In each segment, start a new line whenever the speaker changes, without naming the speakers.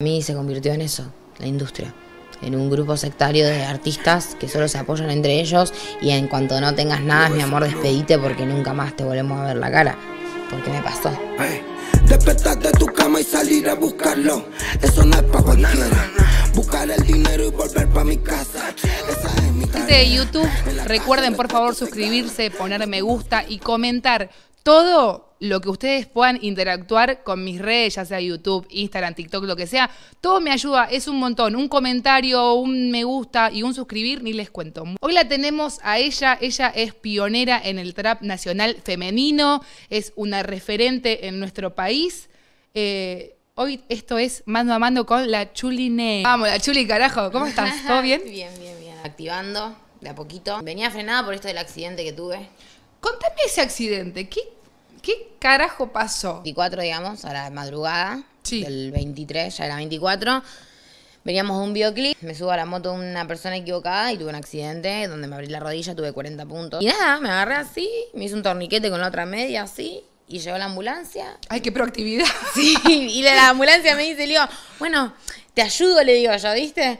A mí se convirtió en eso, la industria. En un grupo sectario de artistas que solo se apoyan entre ellos y en cuanto no tengas nada, mi amor, despedite porque nunca más te volvemos a ver la cara. Porque
me pasó. Despétate tu cama y salir a buscarlo. Eso no es para Buscar el dinero y volver para mi casa. Esa de YouTube, recuerden por favor suscribirse, poner me gusta y comentar todo lo que ustedes puedan interactuar con mis redes, ya sea YouTube, Instagram, TikTok, lo que sea, todo me ayuda, es un montón. Un comentario, un me gusta y un suscribir, ni les cuento. Hoy la tenemos a ella, ella es pionera en el trap nacional femenino, es una referente en nuestro país. Eh, hoy esto es mando a mando con la Chuline. Vamos, la Chuli, carajo, ¿cómo estás? ¿Todo bien?
bien, bien, bien. Activando de a poquito. Venía frenada por esto del accidente que tuve. Contame ese accidente, ¿qué, ¿Qué carajo pasó? 24, digamos, a la madrugada sí. del 23, ya era 24. Veníamos de un bioclip, me subo a la moto una persona equivocada y tuve un accidente donde me abrí la rodilla, tuve 40 puntos. Y nada, me agarré así, me hice un torniquete con la otra media así y llegó la ambulancia. ¡Ay, qué proactividad! Sí, y la, ambulancia me dice, le digo, bueno, te ayudo, le digo yo, ¿viste?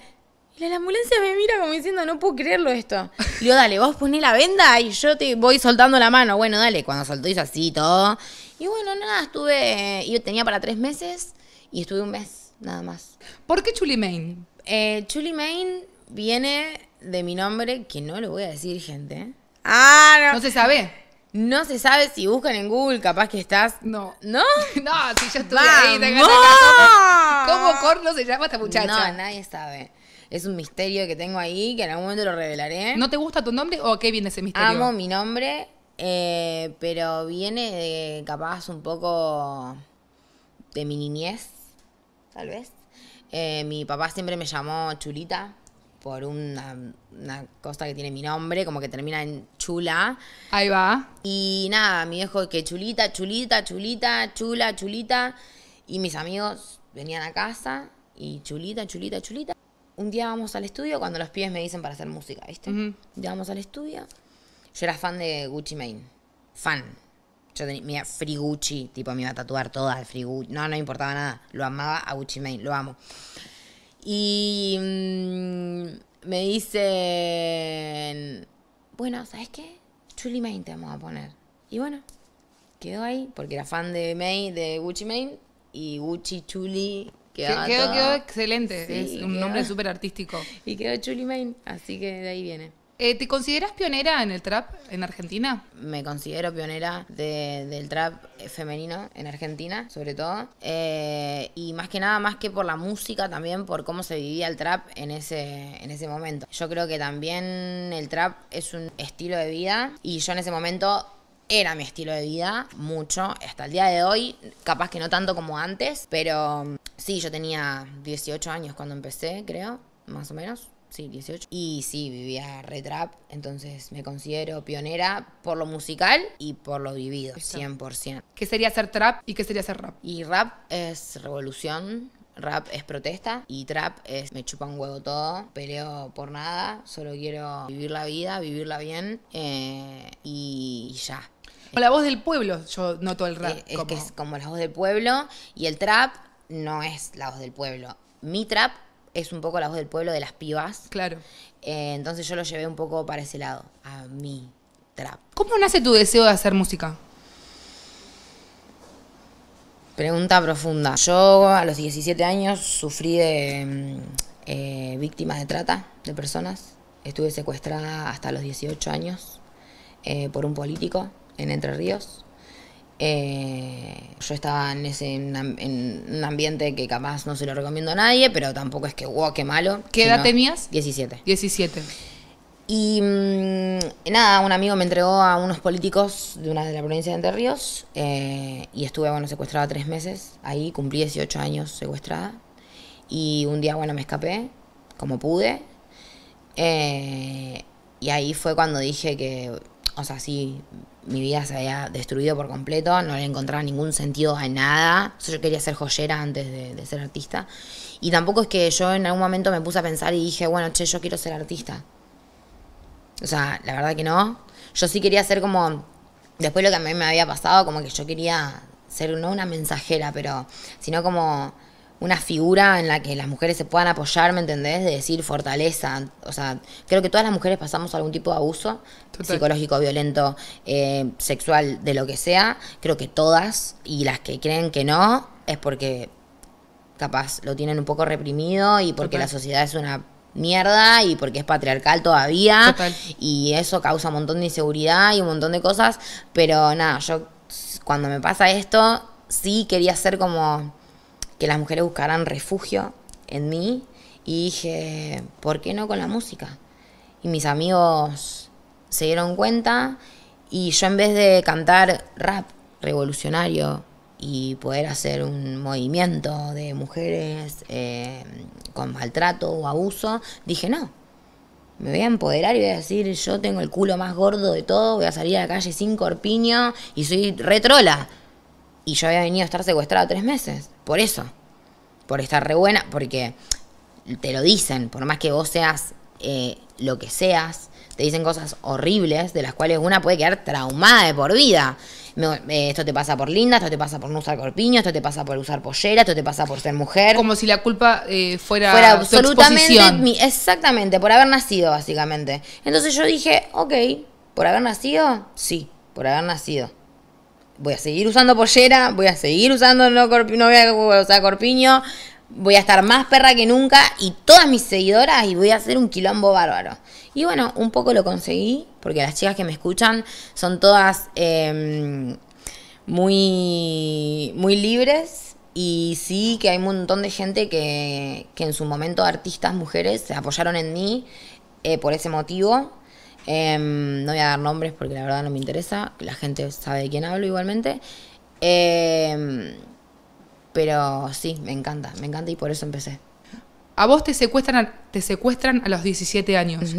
la, ambulancia me mira como diciendo, no puedo creerlo esto. Le digo, dale, vos poné la venda y yo te voy soltando la mano. Bueno, dale, cuando soltó hizo así todo. Y bueno, nada, estuve, yo tenía para tres meses y estuve un mes, nada más. ¿Por qué Main? Eh, Main viene de mi nombre, que no lo voy a decir, gente. Ah, no. No se sabe. No se sabe si buscan en Google, capaz que estás. No. ¿No? no, si yo estuve ahí, ¡No! ¿Cómo corno se llama esta muchacha? No, nadie sabe. Es un misterio que tengo ahí, que en algún momento lo revelaré. ¿No te gusta tu nombre o qué viene ese misterio? Amo mi nombre, eh, pero viene capaz un poco de mi niñez, tal vez. Eh, mi papá siempre me llamó Chulita por una, una, cosa que tiene mi nombre, como que termina en chula. Ahí va. Y nada, mi viejo que chulita, chulita, chulita, chula, chulita. Y mis amigos venían a casa y chulita, chulita, chulita un día vamos al estudio cuando los pies me dicen para hacer música, ¿viste? vamos al estudio. Yo era fan de Gucci Mane. Fan. Yo tenía Free Gucci, tipo, me iba a tatuar toda el Free No, no me importaba nada. Lo amaba a Gucci Mane, lo amo. Y mm, me dicen, bueno, ¿sabes qué? Chuli Mane te vamos a poner. Y bueno, quedó ahí porque era fan de May, de Gucci Mane y Gucci, Chuli, Quedó,
excelente, es un nombre súper
artístico. Y quedó chulimain, así que de ahí viene. Eh, ¿Te consideras pionera en el trap en Argentina? Me considero pionera del trap femenino en Argentina, sobre todo. Eh, y más que nada, más que por la música, también por cómo se vivía el trap en ese, en ese momento. Yo creo que también el trap es un estilo de vida y yo en ese momento era mi estilo de vida, mucho, hasta el día de hoy, capaz que no tanto como antes, pero Sí, yo tenía 18 años cuando empecé, creo, más o menos. Sí, 18. Y sí, vivía rap, entonces me considero pionera por lo musical y por lo vivido, 100%. ¿Qué sería hacer trap y qué sería hacer rap? Y rap es revolución, Rap es protesta y trap es me chupa un huevo todo, peleo por nada, solo quiero vivir la vida, vivirla bien eh, y ya. Con la voz del pueblo, yo noto el rap. Eh, que es como la voz del pueblo y el trap no es la voz del pueblo. Mi trap es un poco la voz del pueblo de las pibas. Claro. Eh, entonces yo lo llevé un poco para ese lado, a mi trap. ¿Cómo nace tu deseo de hacer música? Pregunta profunda. Yo a los 17 años sufrí de mm, eh, víctimas de trata de personas. Estuve secuestrada hasta los 18 años eh, por un político en Entre Ríos. Eh, yo estaba en, ese, en un ambiente que capaz no se lo recomiendo a nadie, pero tampoco es que, wow, qué malo. ¿Qué edad tenías? 17. 17. Mm, y nada, un amigo me entregó a unos políticos de una de la provincia de Entre Ríos eh, y estuve, bueno, secuestrada tres meses. Ahí cumplí 18 años secuestrada. Y un día, bueno, me escapé como pude. Eh, y ahí fue cuando dije que o sea, sí, mi vida se había destruido por completo, no le encontraba ningún sentido a nada. yo quería ser joyera antes de, ser artista. Y tampoco es que yo en algún momento me puse a pensar y dije, bueno, che, yo quiero ser artista. O sea, la verdad que no. Yo sí quería ser como, después lo que a mí me había pasado, como que yo quería ser no una mensajera, pero, sino como una figura en la que las mujeres se puedan apoyar, ¿me entendés? De decir fortaleza. O sea, creo que todas las mujeres pasamos algún tipo de abuso psicológico, violento, eh, sexual, de lo que sea. Creo que todas, y las que creen que no, es porque capaz lo tienen un poco reprimido y porque la sociedad es una mierda y porque es patriarcal todavía y eso causa un montón de inseguridad y un montón de cosas, pero nada, yo cuando me pasa esto sí quería ser como que las mujeres buscaran refugio en mí y dije, ¿por qué no con la música? Y mis amigos se dieron cuenta y yo en vez de cantar rap revolucionario y poder hacer un movimiento de mujeres eh, con maltrato o abuso, dije no. Me voy a empoderar y voy a decir, yo tengo el culo más gordo de todo, voy a salir a la calle sin corpiño y soy retrola. Y yo había venido a estar secuestrada tres meses. Por eso. Por estar re buena. Porque te lo dicen. Por más que vos seas eh, lo que seas. Te dicen cosas horribles. De las cuales una puede quedar traumada de por vida. Eh, esto te pasa por linda, esto te pasa por no usar corpiño, esto te pasa por usar pollera, esto te pasa por ser mujer. Como si la culpa eh, fuera, fuera tu absolutamente exactamente, por haber nacido, básicamente. Entonces yo dije, ok, por haber nacido, sí, por haber nacido voy a seguir usando pollera, voy a seguir usando no, corpi, voy a usar corpiño, voy a estar más perra que nunca y todas mis seguidoras y voy a hacer un quilombo bárbaro. Y bueno, un poco lo conseguí, porque las chicas que me escuchan son todas em, muy, muy libres. Y sí que hay un montón de gente que, que en su momento artistas, mujeres, se apoyaron en mí eh, por ese motivo. Em, no voy a dar nombres porque la verdad no me interesa. La gente sabe de quién hablo igualmente. Em, pero sí, me encanta, me encanta y por eso empecé.
A vos te secuestran a, te secuestran a los 17 años.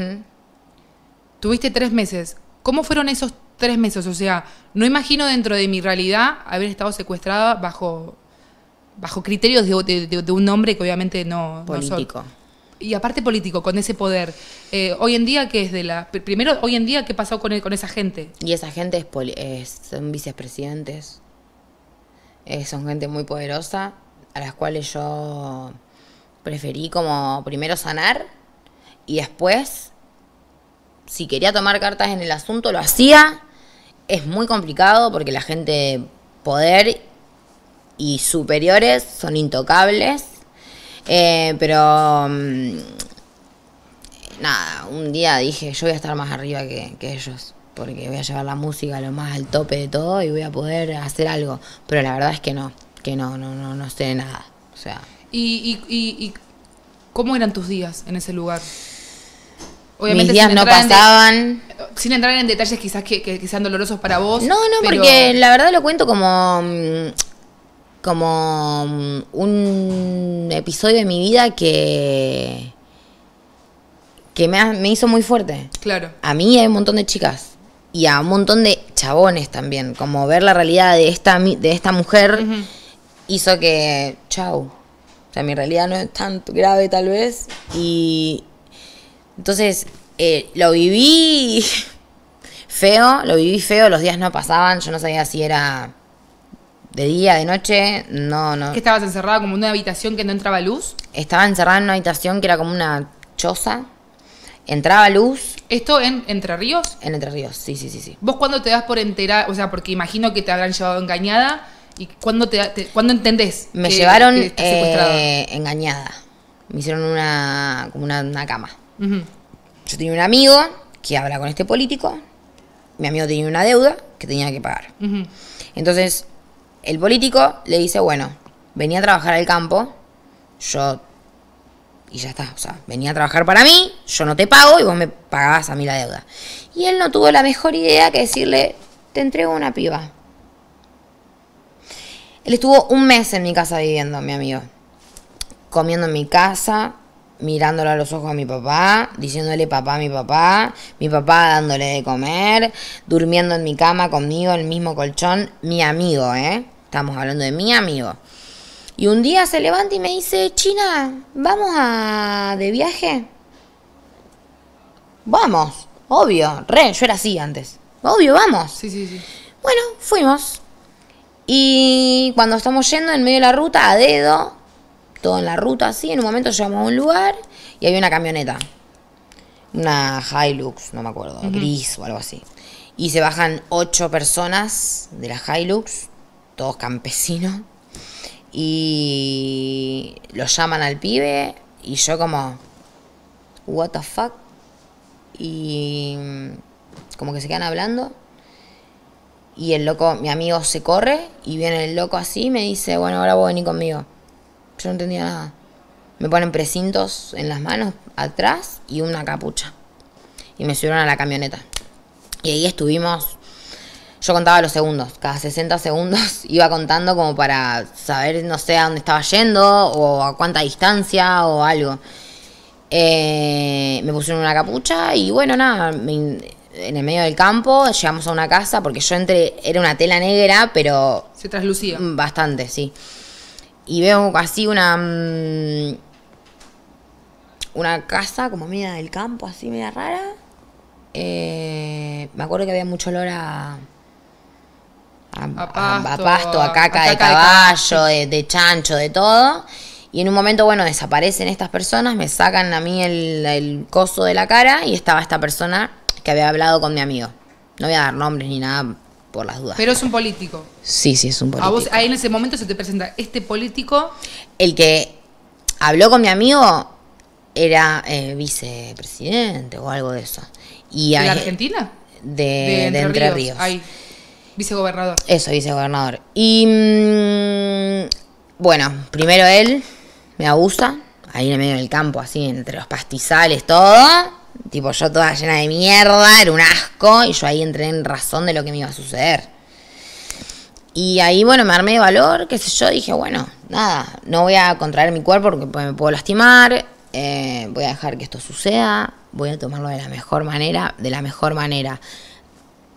Tuviste tres meses. ¿Cómo fueron esos tres meses? O sea, no imagino dentro de mi realidad haber estado secuestrada bajo, bajo criterios de, un hombre que obviamente no... Político y aparte político, con ese poder. Eh, hoy en día, ¿qué es de la...? Primero, hoy en día, ¿qué pasó con, con esa gente?
Y esa gente es son vicepresidentes, eh, son gente muy poderosa, a las cuales yo preferí como primero sanar y después, si quería tomar cartas en el asunto, lo hacía. Es muy complicado porque la gente poder y superiores son intocables eh, pero... Mm, nada, un día dije, yo voy a estar más arriba que, ellos porque voy a llevar la música lo más al tope de todo y voy a poder hacer algo. Pero la verdad es que no, que no, no, no, no sé nada. O sea.
¿Y, y, y, cómo eran tus días en ese lugar?
Obviamente, Mis días no pasaban.
sin entrar en detalles quizás que, sean dolorosos para vos. No, no, porque
la verdad lo cuento como mm, como mm, un episodio de mi vida que que me, hizo muy fuerte. Claro. A mí hay un montón de chicas y a un montón de chabones también, como ver la realidad de esta de esta mujer hizo que chau. O sea, mi realidad no es tan grave tal vez y entonces eh, lo viví feo, lo viví feo, los días no pasaban, yo no sabía si era de día, de noche, no, no.
estabas encerrada como en una habitación que no entraba luz?
Estaba encerrada en una habitación que era como una choza. Entraba luz. ¿Esto en Entre Ríos? En Entre Ríos, sí, sí, sí, sí.
¿Vos cuándo te das por enterar? o sea, porque imagino que te habrán llevado engañada y cuándo te, cuándo entendés? Me llevaron eh,
engañada. Me hicieron una como una, cama.
Yo
tenía un amigo que habla con este político. Mi amigo tenía una deuda que tenía que pagar. Entonces el político le dice, bueno, venía a trabajar al campo, yo... Y ya está, o sea, venía a trabajar para mí, yo no te pago y vos me pagabas a mí la deuda. Y él no tuvo la mejor idea que decirle, te entrego una piba. Él estuvo un mes en mi casa viviendo, mi amigo. Comiendo en mi casa, mirándolo a los ojos a mi papá, diciéndole papá a mi papá, mi papá dándole de comer, durmiendo en mi cama conmigo, el mismo colchón, mi amigo, ¿eh? Estamos hablando de mi amigo. Y un día se levanta y me dice, China, ¿vamos a de viaje? Vamos, obvio, re, yo era así antes. Obvio, vamos. Sí, sí, sí. Bueno, fuimos. Y cuando estamos yendo en medio de la ruta, a dedo, todo en la ruta así, en un momento llegamos a un lugar y había una camioneta. Una Hilux, no me acuerdo, gris o algo así. Y se bajan ocho personas de la Hilux, todos campesinos. Y lo llaman al pibe y yo como, what the fuck. Y mm, como que se quedan hablando. Y el loco, mi amigo se corre y viene el loco así y me dice, bueno, ahora vos venís conmigo. Yo no entendía nada. Me ponen precintos en las manos atrás y una capucha. Y me subieron a la camioneta. Y ahí estuvimos yo contaba los segundos, cada 60 segundos iba contando como para saber, no sé, a dónde estaba yendo o a cuánta distancia o algo. Eh, me pusieron una capucha y bueno, nada, en el medio del campo llegamos a una casa porque yo entré, era una tela negra, pero... Se traslucía. Mm, bastante, sí. Y veo así una... Mm, una casa como media del campo, así media rara. Eh, me acuerdo que había mucho olor a a, pasto, a, caca, de caballo, de, chancho, de todo. Y en un momento, bueno, desaparecen estas personas, me sacan a mí el, el coso de la cara y estaba esta persona que había hablado con mi amigo. No voy a dar nombres ni nada por las dudas. Pero es un político. Sí, sí, es un político. A vos
ahí en ese momento se te presenta este político.
El que habló con mi amigo era eh, vicepresidente o algo de eso. Y ¿De Argentina? De, Entre, Ríos.
Ríos. Vicegobernador.
Eso, vicegobernador. Y mm, bueno, primero él me abusa, ahí en el medio del campo, así, entre los pastizales, todo. Tipo, yo toda llena de mierda, era un asco, y yo ahí entré en razón de lo que me iba a suceder. Y ahí, bueno, me armé de valor, qué sé yo, dije, bueno, nada, no voy a contraer mi cuerpo porque me puedo lastimar, eh, voy a dejar que esto suceda, voy a tomarlo de la mejor manera, de la mejor manera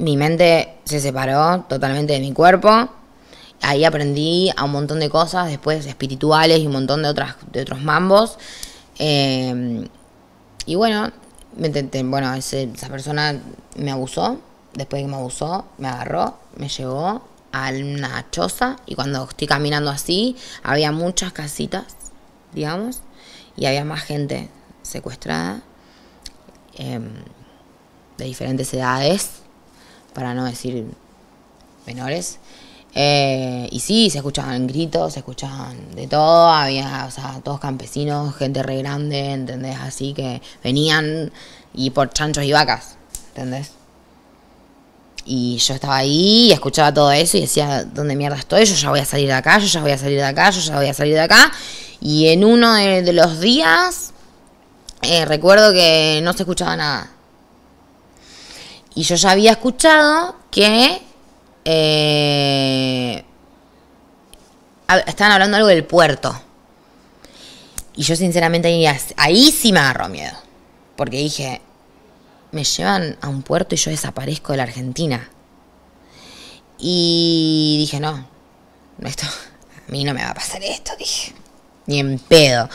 mi mente se separó totalmente de mi cuerpo. Ahí aprendí a un montón de cosas, después espirituales y un montón de, otras, de otros mambos. Em, y bueno, me intenté, bueno, esa persona me abusó. Después de que me abusó, me agarró, me llevó a una choza. Y cuando estoy caminando así, había muchas casitas, digamos, y había más gente secuestrada em, de diferentes edades para no decir menores. Eh, y sí, se escuchaban gritos, se escuchaban de todo, había, o sea, todos campesinos, gente re grande, ¿entendés? Así que venían y por chanchos y vacas, ¿entendés? Y yo estaba ahí y escuchaba todo eso y decía, ¿dónde mierda estoy? Yo ya voy a salir de acá, yo ya voy a salir de acá, yo ya voy a salir de acá. Y en uno de, los días, eh, recuerdo que no se escuchaba nada. Y yo ya había escuchado que eh, estaban hablando algo del puerto. Y yo sinceramente ahí, ahí, sí me agarró miedo. Porque dije, me llevan a un puerto y yo desaparezco de la Argentina. Y dije, no, esto, a mí no me va a pasar esto, dije. Ni en pedo.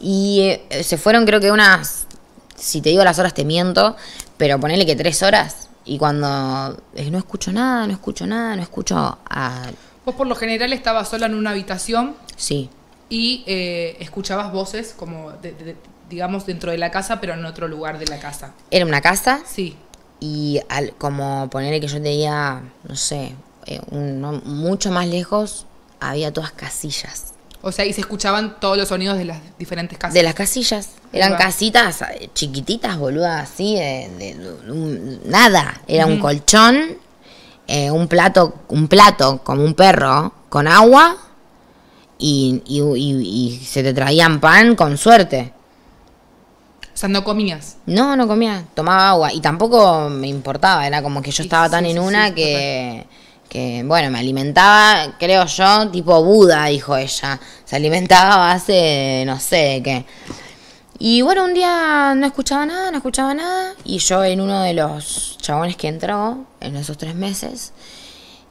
Y eh, se fueron creo que unas, si te digo las horas te miento, pero ponele que tres horas y cuando eh, no escucho nada, no escucho nada, no escucho a...
Vos por lo general estabas sola en una habitación. Sí. Y eh, escuchabas voces como, digamos, dentro de la casa, pero en otro lugar de la casa.
¿Era una casa? Sí. Y al, como ponerle que yo tenía, no sé, eh, mucho más lejos, había todas casillas.
O sea, y se escuchaban todos los sonidos de las diferentes
casas. De las casillas. Eran casitas eh, chiquititas, boludas, así, de, nada. Era un colchón, eh, un plato, un plato como un perro, con agua y, y, se te traían pan con suerte. O sea, no comías. No, no comía, tomaba agua y tampoco me importaba, era como que yo estaba tan en una que, bueno, me alimentaba, creo yo, tipo Buda, dijo ella. Se alimentaba hace, no sé, qué. Y bueno, un día no escuchaba nada, no escuchaba nada. Y yo en uno de los chabones que entró en esos tres meses,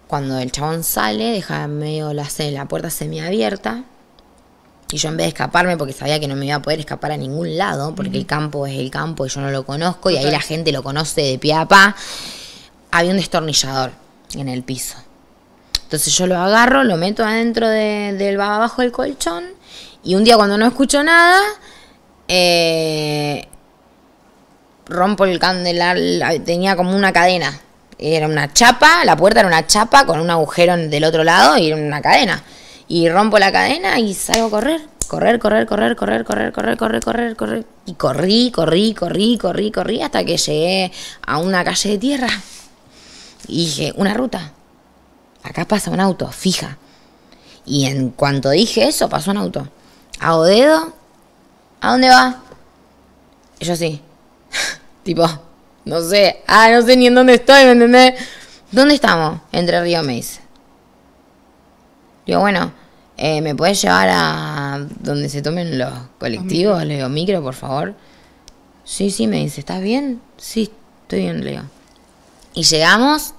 cuando el chabón sale, deja medio la, la puerta semiabierta. Y yo en vez de escaparme, porque sabía que no me iba a poder escapar a ningún lado, porque el campo es el campo y yo no lo conozco, y ahí la gente lo conoce de pie a pa, había un destornillador en el piso. Entonces yo lo agarro, lo meto adentro de, del abajo del colchón, y un día cuando no escucho nada, eh, rompo el candelar tenía como una cadena. Era una chapa, la puerta era una chapa con un agujero del otro lado y era una cadena. Y rompo la cadena y salgo a correr. Correr, correr, correr, correr, correr, correr, correr, correr, correr. Y corrí, corrí, corrí, corrí, corrí hasta que llegué a una calle de tierra. Y dije, una ruta. Acá pasa un auto, fija. Y en cuanto dije eso, pasó un auto. Hago dedo, ¿a dónde va? Y yo sí. tipo, no sé. Ah, no sé ni en dónde estoy, ¿me entendés? ¿Dónde estamos? Entre Río me dice. Digo, bueno, eh, ¿me puedes llevar a donde se tomen los colectivos? Le digo, micro, por favor. Sí, sí, me dice, ¿estás bien? Sí, estoy bien, Leo. Y llegamos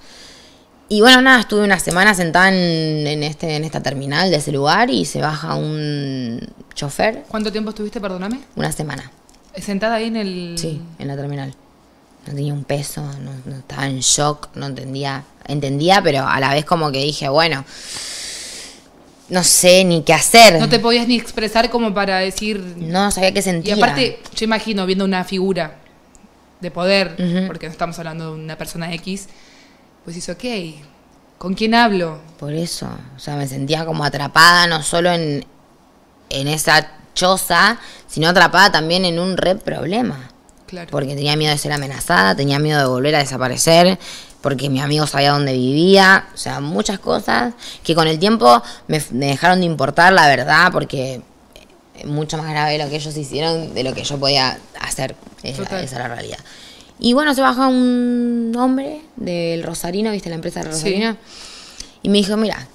y bueno, nada, estuve una semana sentada en, este, en esta terminal de ese lugar y se baja un chofer. ¿Cuánto tiempo estuviste, perdóname? Una semana.
¿Sentada ahí en el...? Sí,
en la terminal. No tenía un peso, no, estaba en shock, no entendía. Entendía, pero a la vez como que dije, bueno no sé ni qué hacer. No te
podías ni expresar como para decir. No
sabía qué sentía. Y aparte,
yo imagino viendo una figura de poder, porque no estamos
hablando de una persona X, pues hizo ok, ¿con quién hablo? Por eso, o sea, me sentía como atrapada no solo en, esa choza, sino atrapada también en un re problema. Claro. Porque tenía miedo de ser amenazada, tenía miedo de volver a desaparecer, porque mi amigo sabía dónde vivía, o sea, muchas cosas que con el tiempo me, dejaron de importar, la verdad, porque es mucho más grave lo que ellos hicieron de lo que yo podía hacer. Esa, esa es la realidad. Y bueno, se baja un hombre del Rosarino, ¿viste la empresa de Rosarino? Y me dijo, mira,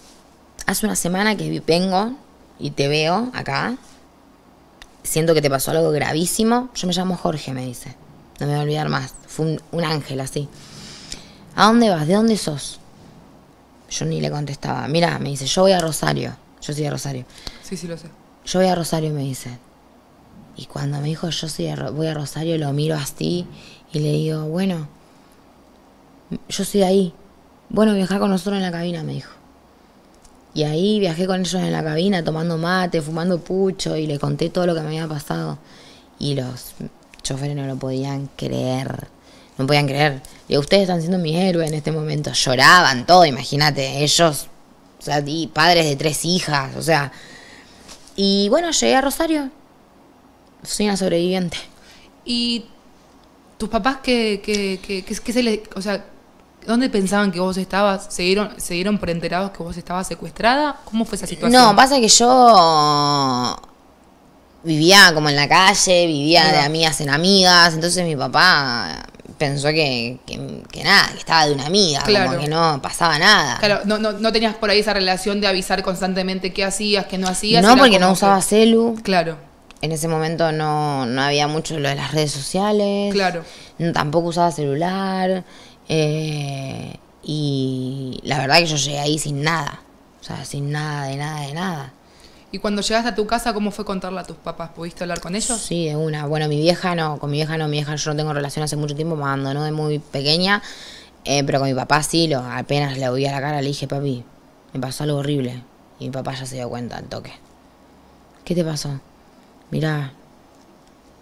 hace una semana que vengo y te veo acá. Siento que te pasó algo gravísimo. Yo me llamo Jorge, me dice. No me voy a olvidar más. Fue un, ángel así. ¿A dónde vas? ¿De dónde sos? Yo ni le contestaba. Mira, me dice, yo voy a Rosario. Yo soy de Rosario. Sí, sí, lo sé. Yo voy a Rosario, me dice. Y cuando me dijo yo voy a Rosario, lo miro así y le digo, bueno, yo soy ahí. Bueno, viajar con nosotros en la cabina, me dijo. Y ahí viajé con ellos en la cabina, tomando mate, fumando pucho, y le conté todo lo que me había pasado. Y los choferes no lo podían creer. No podían creer. Y ustedes están siendo mi héroe en este momento. Lloraban todo, imagínate. Ellos, o sea, padres de tres hijas, o sea. Y bueno, llegué a Rosario soy una sobreviviente. ¿Y tus papás qué,
se les... O sea, ¿Dónde pensaban que vos estabas? ¿Se dieron, ¿Se dieron por enterados que vos estabas secuestrada? ¿Cómo fue esa situación? No, pasa
que yo vivía como en la calle, vivía de amigas en amigas, entonces mi papá pensó que, que, nada, que estaba de una amiga, claro. como que no pasaba nada.
Claro, no, no, no, tenías por ahí esa relación de avisar constantemente qué hacías, qué no hacías. No, porque no usaba
celu. Claro en ese momento no, había mucho lo de las redes sociales. Claro. Tampoco usaba celular. Eh, y la verdad que yo llegué ahí sin nada. O sea, sin nada, de nada, de nada.
¿Y cuando llegaste a tu casa, cómo fue contarle a tus papás? ¿Pudiste
hablar con ellos? Sí, de una. Bueno, mi vieja no, con mi vieja no, mi vieja yo no tengo relación hace mucho tiempo, me abandonó de muy pequeña, eh, pero con mi papá sí, lo, apenas le oí a la cara, le dije, papi, me pasó algo horrible. Y mi papá ya se dio cuenta al toque. ¿Qué te pasó? mira,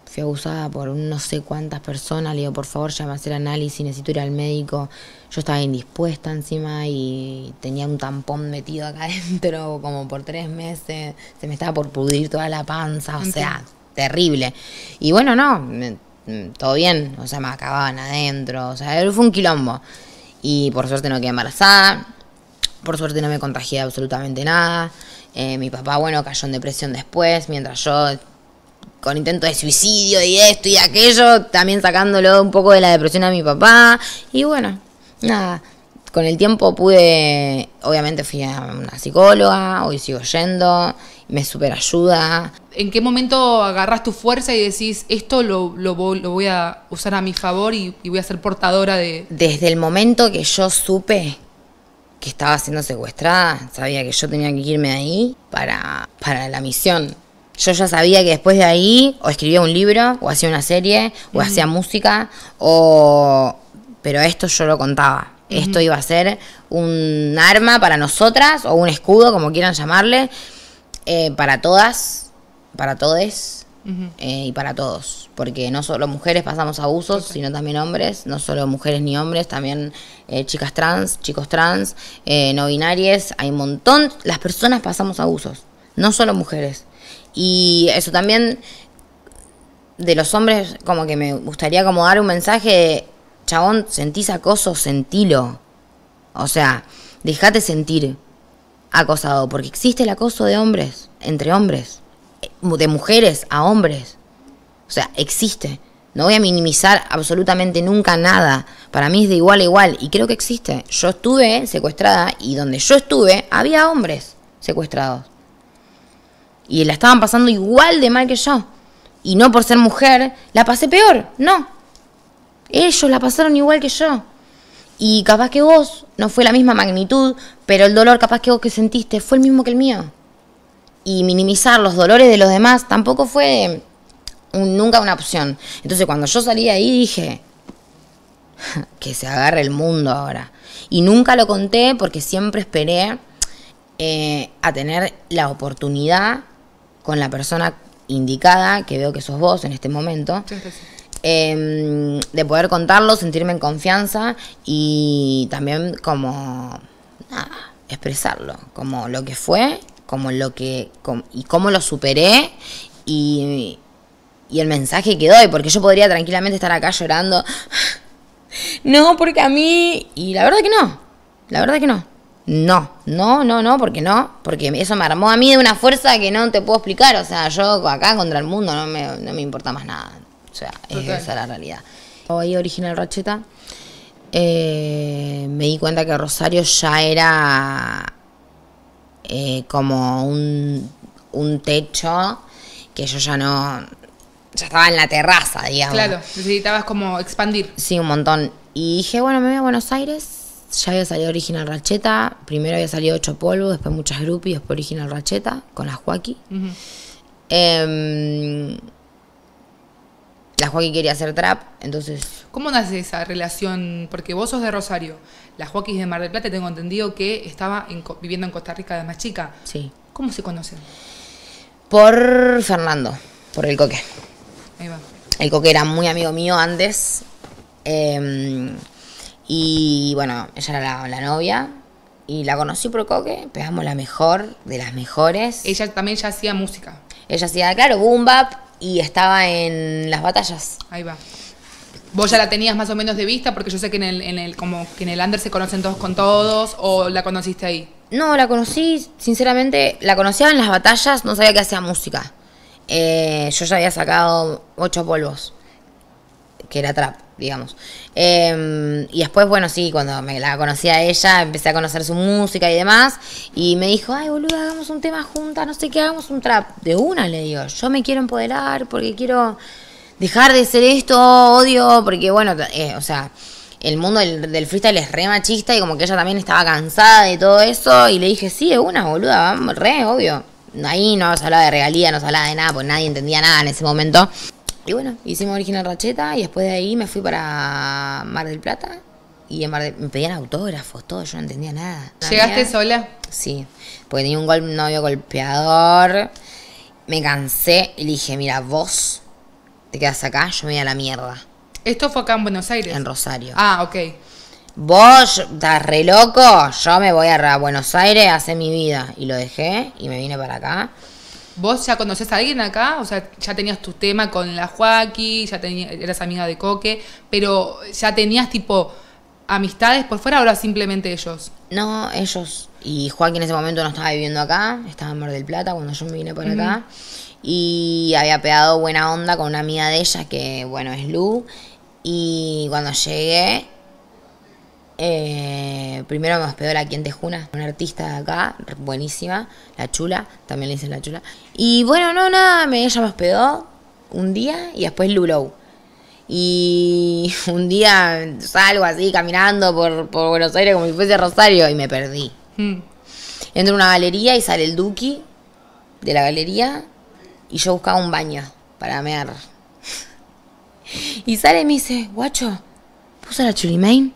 fui abusada por no sé cuántas personas, le digo, por favor, llama a hacer análisis, necesito ir al médico. Yo estaba indispuesta encima y tenía un tampón metido acá adentro como por tres meses, se me estaba por pudrir toda la panza, o sea, terrible. Y bueno, no, todo bien, o sea, me acababan adentro, o sea, fue un quilombo. Y por suerte no quedé embarazada, por suerte no me contagié absolutamente nada. Eh, mi papá, bueno, cayó en depresión después, mientras yo con intento de suicidio y esto y aquello, también sacándolo un poco de la depresión a mi papá. Y bueno, nada, con el tiempo pude, obviamente fui a una psicóloga, hoy sigo yendo, me super ayuda.
¿En qué momento agarras tu fuerza y decís, esto lo, voy a usar a mi favor y, voy a ser portadora de...
Desde el momento que yo supe que estaba siendo secuestrada, sabía que yo tenía que irme ahí para, para la misión yo ya sabía que después de ahí o escribía un libro, o hacía una serie, o hacía música, o... Pero esto yo lo contaba. Esto iba a ser un arma para nosotras, o un escudo, como quieran llamarle, eh, para todas, para todes. Eh, y para todos, porque no solo mujeres pasamos abusos, sino también hombres, no solo mujeres ni hombres, también eh, chicas trans, chicos trans, no binarias, hay un montón, las personas pasamos abusos, no solo mujeres. Y eso también de los hombres, como que me gustaría como dar un mensaje, de, chabón, sentís acoso, sentilo. O sea, dejate sentir acosado, porque existe el acoso de hombres, entre hombres, eh, de mujeres a hombres. O sea, existe. No voy a minimizar absolutamente nunca nada. Para mí es de igual a igual y creo que existe. Yo estuve secuestrada y donde yo estuve había hombres secuestrados y la estaban pasando igual de mal que yo. Y no por ser mujer, la pasé peor, no. Ellos la pasaron igual que yo. Y capaz que vos no fue la misma magnitud, pero el dolor capaz que vos que sentiste fue el mismo que el mío. Y minimizar los dolores de los demás tampoco fue nunca una opción. Entonces cuando yo salí de ahí dije, que se agarre el mundo ahora. Y nunca lo conté porque siempre esperé eh, a tener la oportunidad con la persona indicada, que veo que sos vos en este momento, em, de poder contarlo, sentirme en confianza y también como nada, expresarlo, como lo que fue, como lo que y cómo lo superé y, y el mensaje que doy, porque yo podría tranquilamente estar acá llorando, no, porque a mí y la verdad que no, la verdad que no no, no, no, no, porque no, porque eso me armó a mí de una fuerza que no te puedo explicar, o sea, yo acá contra el mundo no me, importa más nada, o sea, esa es la realidad. Ahí original Racheta, eh, me di cuenta que Rosario ya era eh, como un, un techo que yo ya no, ya estaba en la terraza, digamos. Claro, necesitabas como expandir. Sí, un montón. Y dije, bueno, me voy a Buenos Aires ya había salido Original Racheta, primero había salido Ocho Polvo, después Muchas Groupies, después Original Racheta, con la Joaquí. Em, la Joaquí quería hacer trap, entonces...
¿Cómo nace esa relación? Porque vos sos de Rosario, la Joaquín de Mar del Plata, tengo entendido que estaba viviendo en Costa Rica de más chica. Sí. ¿Cómo se conocen?
Por Fernando, por el coque. Ahí va. El coque era muy amigo mío antes. Eh, y bueno, ella era la, novia. Y la conocí por Coque, pegamos la mejor, de las mejores. Ella también ya hacía música. Ella hacía, claro, boom bap y estaba en las batallas. Ahí va. Vos ya la tenías más o menos de vista porque yo sé que en
el, como que en el under se conocen todos con todos o la conociste ahí.
No, la conocí, sinceramente, la conocía en las batallas, no sabía que hacía música. Eh, yo ya había sacado ocho polvos, que era trap digamos. Em, y después, bueno, sí, cuando me la conocí a ella, empecé a conocer su música y demás, y me dijo, ay, boluda, hagamos un tema juntas, no sé qué, hagamos un trap. De una le digo, yo me quiero empoderar porque quiero dejar de ser esto, odio, porque bueno, eh, o sea, el mundo del, del, freestyle es re machista y como que ella también estaba cansada de todo eso, y le dije, sí, de una, boluda, re, obvio. Ahí no se hablaba de regalía, no se hablaba de nada, pues nadie entendía nada en ese momento. Y bueno, hicimos Original Racheta y después de ahí me fui para Mar del Plata y en Mar del... me pedían autógrafos, todo, yo no entendía nada. ¿Llegaste sola? Sí, porque tenía un, novio golpeador, me cansé y dije, mira, vos te quedas acá, yo me voy a la mierda. ¿Esto fue acá en Buenos Aires? En Rosario. Ah, ok. Vos estás re loco, yo me voy a Buenos Aires a hacer mi vida. Y lo dejé y me vine para acá.
¿Vos ya conocés a alguien acá? O sea, ya tenías tu tema con la Joaquín, ya tenías, eras amiga de Coque, pero ya tenías tipo
amistades por fuera o era simplemente ellos? No, ellos. Y Joaquín en ese momento no estaba viviendo acá, estaba en Mar del Plata cuando yo me vine por acá. Y había pegado buena onda con una amiga de ella que, bueno, es Lu. Y cuando llegué, eh, primero me hospedó la Quien Tejuna, una artista de acá, buenísima, la chula, también le dicen la chula. Y bueno, no, nada, me, ella me hospedó un día y después Lulou. Y un día salgo así caminando por, Buenos Aires como si fuese Rosario y me perdí. Hmm. Entro a una galería y sale el Duki de la galería y yo buscaba un baño para mear. Y sale y me dice, guacho, puse la main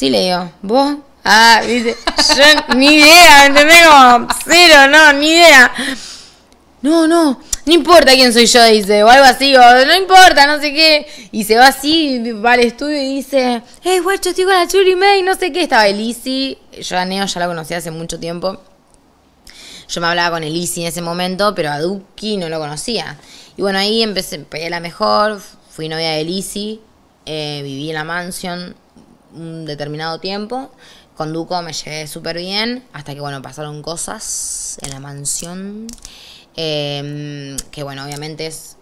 Sí digo ¿Vos? Ah, dice, yo ni idea, ¿entendés? cero, no, ni idea. No, no, no importa quién soy yo, dice, o algo así, o no importa, no sé qué. Y se va así, va al estudio y dice, hey, guacho, estoy con la churri May, no sé qué. Estaba Elisi, yo a Neo ya la conocía hace mucho tiempo. Yo me hablaba con Elisi en ese momento, pero a Duki no lo conocía. Y bueno, ahí empecé, pegué la mejor, fui novia de Elisi, eh, viví en la mansion un determinado tiempo. Con Duco me llevé súper bien, hasta que, bueno, pasaron cosas en la mansión. Em, que, bueno, obviamente es...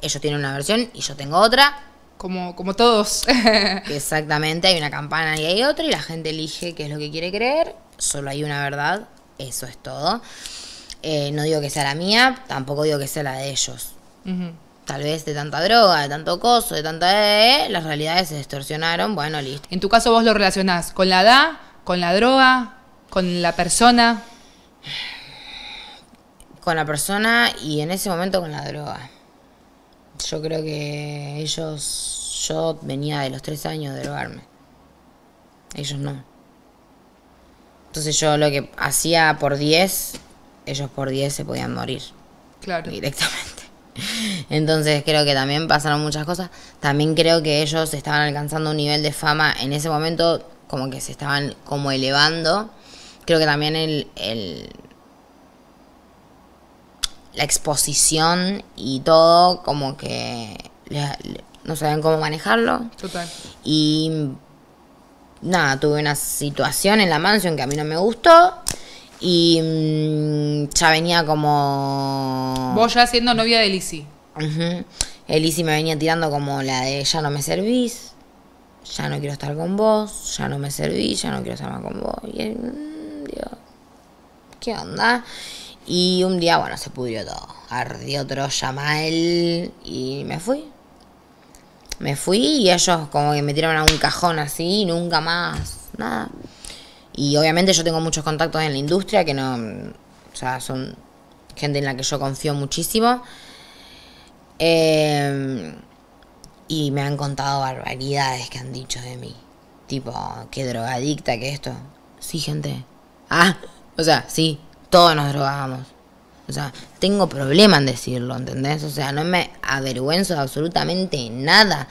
Ellos tienen una versión y yo tengo otra. Como, como todos. Exactamente, hay una campana y hay otra y la gente elige qué es lo que quiere creer. Solo hay una verdad, eso es todo. Eh, no digo que sea la mía, tampoco digo que sea la de ellos tal vez de tanta droga, de tanto coso, de tanta... Eh, eh, eh, las realidades se distorsionaron, bueno, listo. En tu caso vos lo relacionás con la edad, con la droga, con la persona. Con la persona y en ese momento con la droga. Yo creo que ellos, yo venía de los tres años de drogarme. Ellos no. Entonces yo lo que hacía por diez, ellos por diez se podían morir. Claro. Directamente. Entonces creo que también pasaron muchas cosas. También creo que ellos estaban alcanzando un nivel de fama en ese momento, como que se estaban como elevando. Creo que también el, el la exposición y todo, como que no saben cómo manejarlo. Total. Y nada, tuve una situación en la mansión que a mí no me gustó. Y mm, ya venía como. Vos
ya siendo novia
de Lizzie. Uh me venía tirando como la de ya no me servís, ya no quiero estar con vos, ya no me servís, ya no quiero estar más con vos. Y mm, ¿qué onda? Y un día, bueno, se pudrió todo. Ardió Troya él y me fui. Me fui y ellos como que me tiraron a un cajón así nunca más, nada. Y obviamente yo tengo muchos contactos en la industria que no. O sea, son gente en la que yo confío muchísimo. Em, y me han contado barbaridades que han dicho de mí. Tipo, que drogadicta que esto. Sí, gente. Ah, o sea, sí, todos nos drogábamos. O sea, tengo problema en decirlo, ¿entendés? O sea, no me avergüenzo de absolutamente nada.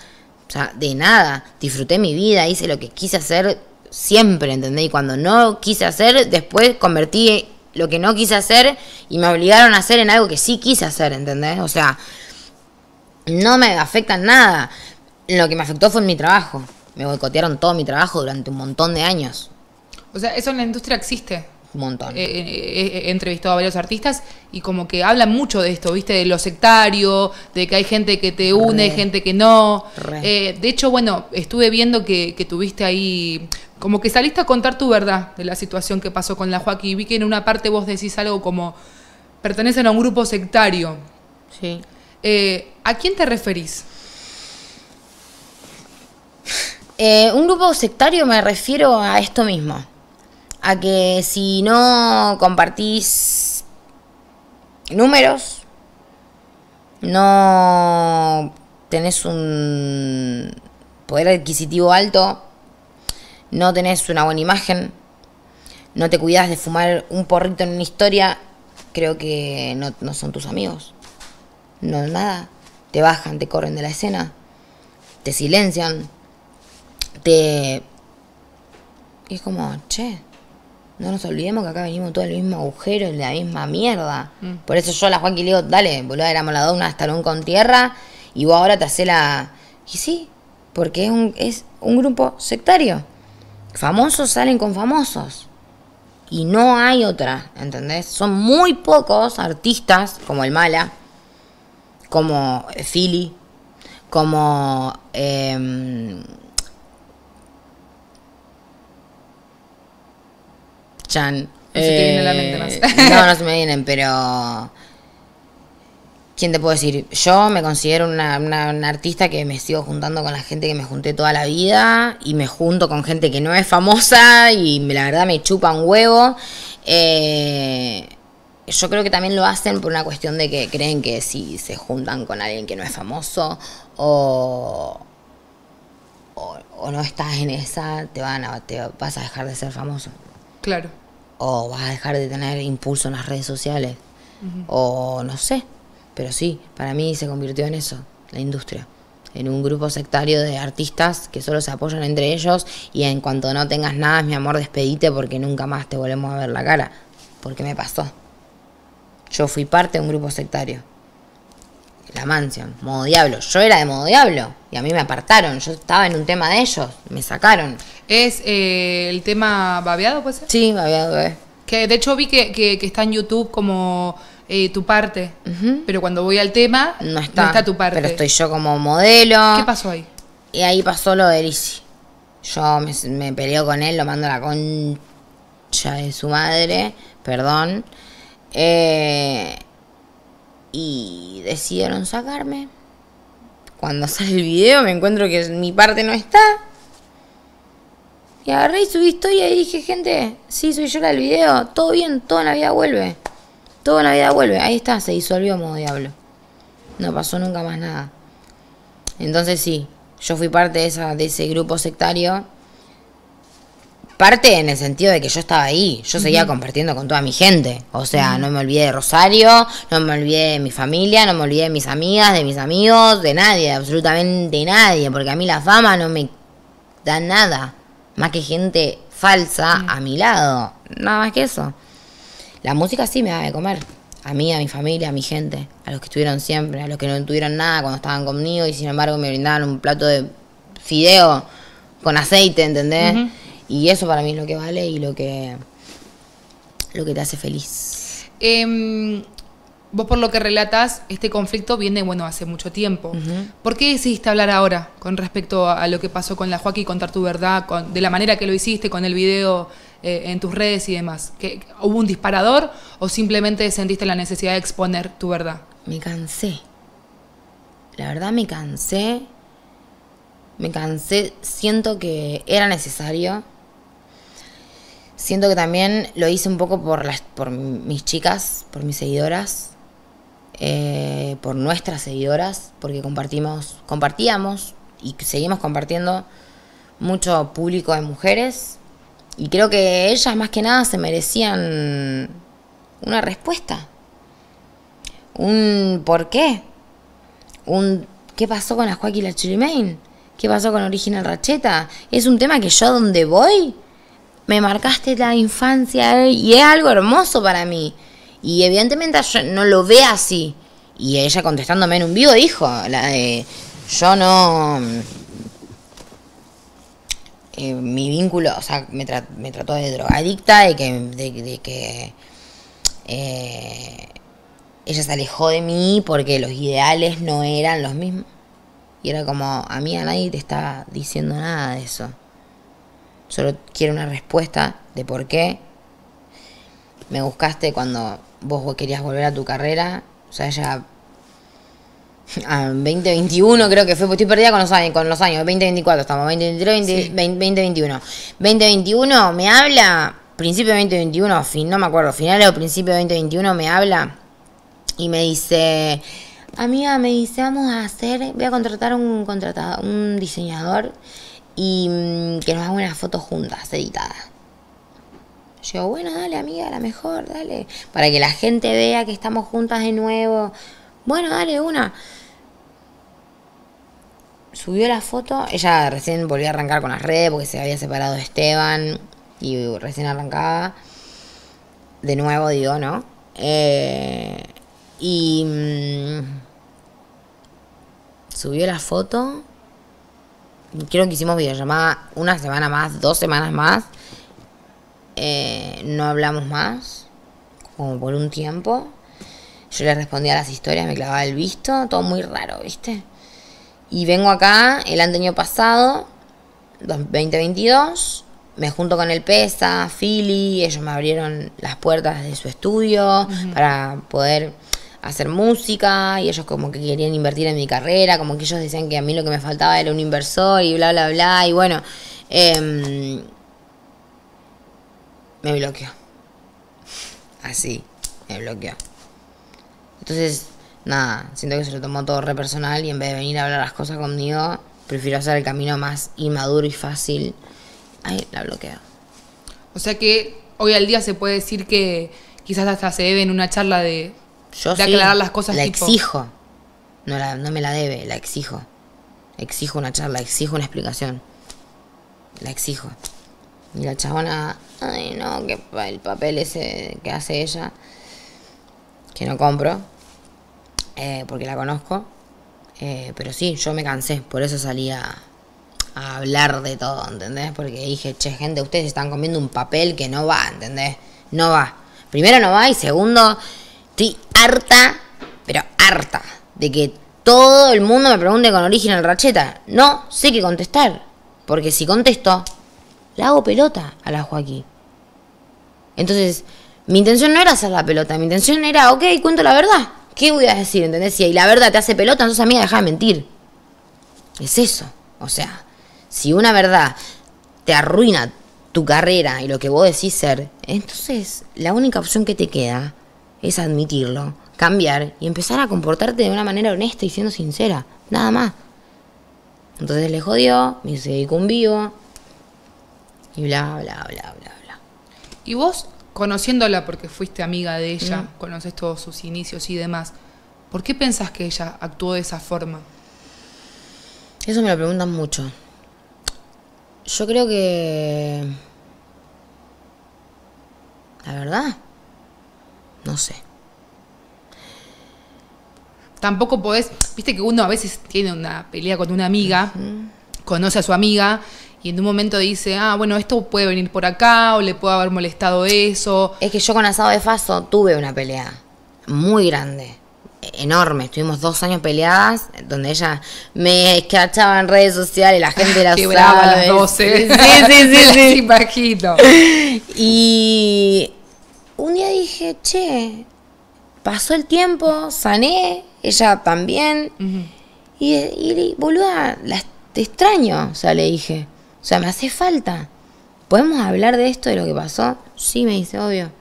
O sea, de nada. Disfruté mi vida, hice lo que quise hacer siempre, ¿entendés? Y cuando no quise hacer, después convertí lo que no quise hacer y me obligaron a hacer en algo que sí quise hacer, ¿entendés? O sea, no me afecta nada. Lo que me afectó fue en mi trabajo. Me boicotearon todo mi trabajo durante un montón de años.
O sea, eso en la industria existe. Un montón. Eh, eh, eh, he, entrevistado a varios artistas y como que hablan mucho de esto, ¿viste? De lo sectario, de que hay gente que te une, gente que no. de hecho, bueno, estuve viendo que, que tuviste ahí como que saliste a contar tu verdad de la situación que pasó con la Joaquín. Y vi que en una parte vos decís algo como, pertenecen a un grupo sectario. Sí. Eh, ¿A quién te referís?
Eh, un grupo sectario me refiero a esto mismo, a que si no compartís números, no tenés un poder adquisitivo alto, no tenés una buena imagen, no te cuidas de fumar un porrito en una historia, creo que no, son tus amigos. No, es nada. Te bajan, te corren de la escena, te silencian, te... es como, che, no nos olvidemos que acá venimos todos el mismo agujero en la misma mierda. Mm. Por eso yo a la Juanqui dale, boludo, éramos la una hasta con tierra y vos ahora te haces la... Y sí, porque es un, es un grupo sectario famosos salen con famosos. Y no hay otra, ¿entendés? Son muy pocos artistas como el Mala, como eh, Philly, como... Em, Chan. No viene la mente más. Eh, no, no se me vienen, pero... ¿quién te puedo decir? Yo me considero una, artista que me sigo juntando con la gente que me junté toda la vida y me junto con gente que no es famosa y la verdad me chupan huevo. Eh, yo creo que también lo hacen por una cuestión de que creen que si se juntan con alguien que no es famoso o, no estás en esa, te, van a, te vas a dejar de ser famoso. Claro. O vas a dejar de tener impulso en las redes sociales. O no sé pero sí, para mí se convirtió en eso, la industria. En un grupo sectario de artistas que solo se apoyan entre ellos y en cuanto no tengas nada, mi amor, despedite porque nunca más te volvemos a ver la cara. Porque me pasó. Yo fui parte de un grupo sectario. La Mansión, Modo Diablo. Yo era de Modo Diablo y a mí me apartaron. Yo estaba en un tema de ellos, me sacaron. ¿Es eh, el tema babeado, pues Sí, babeado, eh.
Que de hecho vi que, que, que está en YouTube como eh, tu parte, pero cuando voy al tema,
no está, tu parte. Pero estoy yo como modelo. ¿Qué pasó ahí? Y ahí pasó lo de Lizzy Yo me, peleo con él, lo mando a la concha de su madre, perdón. Eh, y decidieron sacarme. Cuando sale el video me encuentro que mi parte no está. Y agarré y subí historia y dije, gente, sí, soy yo la del video, todo bien, toda la vida vuelve. Todo la vida vuelve. Ahí está, se disolvió como diablo. No pasó nunca más nada. Entonces sí, yo fui parte de, ese grupo sectario. Parte en el sentido de que yo estaba ahí, yo seguía compartiendo con toda mi gente. O sea, no me olvidé de Rosario, no me olvidé de mi familia, no me olvidé de mis amigas, de mis amigos, de nadie, absolutamente nadie, porque a mí la fama no me da nada, más que gente falsa a mi lado, nada más que eso. La música sí me da de comer. A mí, a mi familia, a mi gente, a los que estuvieron siempre, a los que no tuvieron nada cuando estaban conmigo y sin embargo me brindaban un plato de fideo con aceite, ¿entendés? Y eso para mí es lo que vale y lo que, lo que te hace feliz.
Em, vos por lo que relatas, este conflicto viene, bueno, hace mucho tiempo. ¿Por qué decidiste hablar ahora con respecto a, lo que pasó con la Joaquín y contar tu verdad, de la manera que lo hiciste, con el video eh, en tus redes y demás? ¿Que, ¿Hubo un disparador o simplemente sentiste la necesidad de exponer tu verdad? Me cansé.
La verdad me cansé. Me cansé. Siento que era necesario. Siento que también lo hice un poco por, las, por mis chicas, por mis seguidoras, eh, por nuestras seguidoras, porque compartimos, compartíamos y seguimos compartiendo mucho público de mujeres y creo que ellas más que nada se merecían una respuesta. Un por qué. Un qué pasó con la Joaquín y la ¿Qué pasó con Original Racheta? Es un tema que yo donde voy me marcaste la infancia y es algo hermoso para mí. Y evidentemente yo no lo ve así. Y ella contestándome en un vivo dijo, yo no eh, mi vínculo, o sea, me, trató de drogadicta, de que, de, que eh, ella se alejó de mí porque los ideales no eran los mismos. Y era como, a mí a nadie te está diciendo nada de eso. Solo quiero una respuesta de por qué me buscaste cuando vos querías volver a tu carrera. O sea, ella 2021 ah, creo que fue, estoy perdida con los años, con los años, 2024 estamos, 2023, 20, 2021. 2021 me habla, principio de 2021, fin, no me acuerdo, final o principio de 2021 me habla y me dice, amiga, me dice, vamos a hacer, voy a contratar un contratado, un diseñador y mm, que nos haga unas fotos juntas, editadas. Yo bueno, dale, amiga, la mejor, dale. Para que la gente vea que estamos juntas de nuevo. Bueno, dale, una subió la foto, ella recién volvió a arrancar con las redes porque se había separado de Esteban y recién arrancaba. De nuevo, digo, ¿no? Eh, y mm, subió la foto. Creo que hicimos videollamada una semana más, dos semanas más. Eh, no hablamos más, como por un tiempo. Yo le respondía a las historias, me clavaba el visto, todo muy raro, ¿viste? Y vengo acá el año pasado, 2022, me junto con el PESA, Philly, ellos me abrieron las puertas de su estudio para poder hacer música y ellos como que querían invertir en mi carrera, como que ellos decían que a mí lo que me faltaba era un inversor y bla, bla, bla, y bueno, em, me bloqueó. Así, me bloqueó. Entonces nada, siento que se lo tomó todo re personal y en vez de venir a hablar las cosas conmigo, prefiero hacer el camino más inmaduro y fácil. Ahí, la bloqueo.
O sea que hoy al día se puede decir que quizás hasta se debe en una charla de, de aclarar las cosas. La exijo.
No, no me la debe, la exijo. Exijo una charla, exijo una explicación. La exijo. Y la chabona, ay no, que el papel ese que hace ella, que no compro, eh, porque la conozco. Eh, pero sí, yo me cansé, por eso salí a, hablar de todo, ¿entendés? Porque dije, che, gente, ustedes están comiendo un papel que no va, ¿entendés? No va. Primero no va y segundo, estoy harta, pero harta, de que todo el mundo me pregunte con origen original racheta. No sé qué contestar, porque si contesto, la hago pelota a la Joaquín. Entonces, mi intención no era hacer la pelota, mi intención era, ok, cuento la verdad. ¿Qué voy a decir? ¿Entendés? Si la verdad te hace pelota, entonces amiga, deja de mentir. Es eso. O sea, si una verdad te arruina tu carrera y lo que vos decís ser, entonces la única opción que te queda es admitirlo, cambiar y empezar a comportarte de una manera honesta y siendo sincera. Nada más. Entonces le jodió, me dice dedicó vivo y bla, bla, bla, bla, bla. ¿Y vos conociéndola
porque fuiste amiga de ella, mm. conoces todos sus inicios y demás, ¿por qué pensás que ella
actuó de esa forma? Eso me lo preguntan mucho. Yo creo que... La verdad, no sé. Tampoco
podés, viste que uno a veces tiene una pelea con una amiga, conoce a su amiga y en un momento dice, ah, bueno, esto puede venir por acá o le puede haber molestado eso. Es que
yo con asado de Faso tuve una pelea muy grande, enorme. Estuvimos dos años peleadas, donde ella me escachaba en redes sociales, la gente la Sí, sí, sí, sí.
bajito.
Y un día dije, che, pasó el tiempo, sané, ella también. y, y, boluda, te extraño, o sea, le dije. O sea, me hace falta. ¿Podemos hablar de esto, de lo que pasó? Sí, me dice, obvio.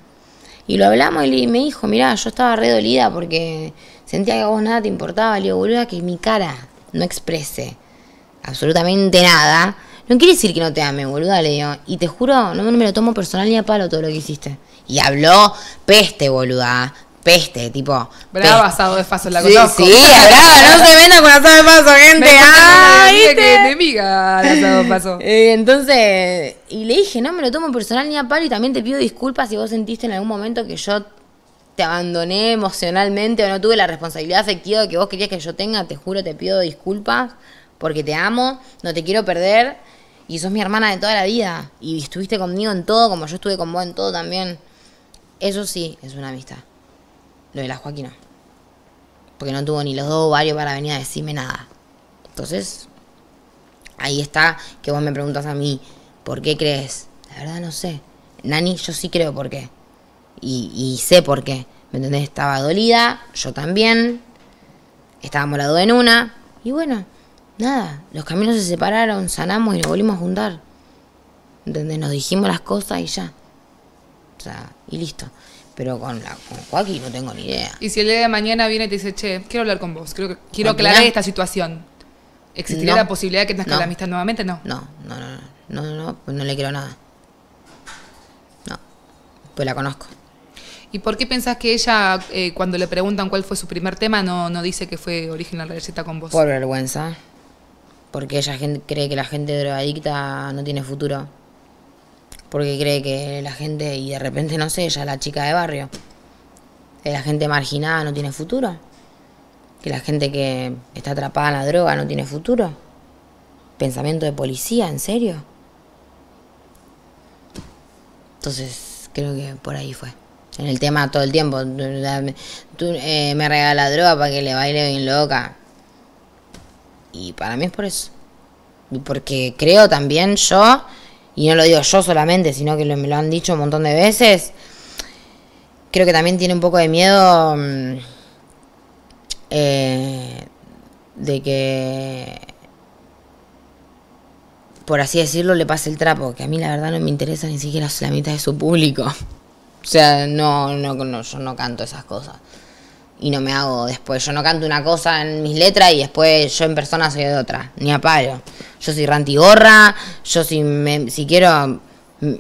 Y lo hablamos y me dijo, mirá, yo estaba re dolida porque sentía que a vos nada te importaba. Le digo, boluda, que mi cara no exprese absolutamente nada. No quiere decir que no te ame, boluda, le digo. Y te juro, no me lo tomo personal ni a palo todo lo que hiciste. Y habló peste, boluda peste, tipo. Brava
basado de paso, la sí, Sí, no se venda con
asado de paso, gente. Ay, ah, eh, entonces, y le dije, no me lo tomo personal ni a par y también te pido disculpas si vos sentiste en algún momento que yo te abandoné emocionalmente o no tuve la responsabilidad afectiva que vos querías que yo tenga, te juro, te pido disculpas porque te amo, no te quiero perder y sos mi hermana de toda la vida y estuviste conmigo en todo como yo estuve con vos en todo también. Eso sí, es una amistad lo de la Joaquina. Porque no tuvo ni los dos ovarios para venir a decirme nada. Entonces, ahí está que vos me preguntas a mí, ¿por qué crees? La verdad no sé. Nani, yo sí creo por qué. Y, sé por qué. ¿Me entendés? Estaba dolida, yo también. Estábamos la en una. Y bueno, nada, los caminos se separaron, sanamos y nos volvimos a juntar. donde Nos dijimos las cosas y ya. O sea, y listo. Pero con, la, con Joaquín no tengo ni idea.
Y si el día de mañana viene y te dice, che, quiero hablar con vos, quiero, quiero aclarar esta situación. ¿Existiría la posibilidad de que tengas la amistad nuevamente? No. No,
no, no, no, no, pues no le quiero nada. No, pues la conozco.
¿Y por qué pensás que ella, eh, cuando le preguntan cuál fue su primer tema, no, no dice que fue la receta con vos? Por
vergüenza. Porque ella cree que la gente drogadicta no tiene futuro porque cree que la gente, y de repente, no sé, ella la chica de barrio, que la gente marginada no tiene futuro, que la gente que está atrapada en la droga no tiene futuro. Pensamiento de policía, ¿en serio? Entonces, creo que por ahí fue. En el tema todo el tiempo. Tú, eh, me regalas droga para que le baile bien loca. Y para mí es por eso. porque creo también yo y no lo digo yo solamente, sino que me lo han dicho un montón de veces, creo que también tiene un poco de miedo mm, eh, de que, por así decirlo, le pase el trapo, que a mí la verdad no me interesa ni siquiera la mitad de su público. O sea, no, no, no yo no canto esas cosas y no me hago después. Yo no canto una cosa en mis letras y después yo en persona soy de otra, ni a palo. Yo soy rantigorra, yo si, me, si quiero... Mm,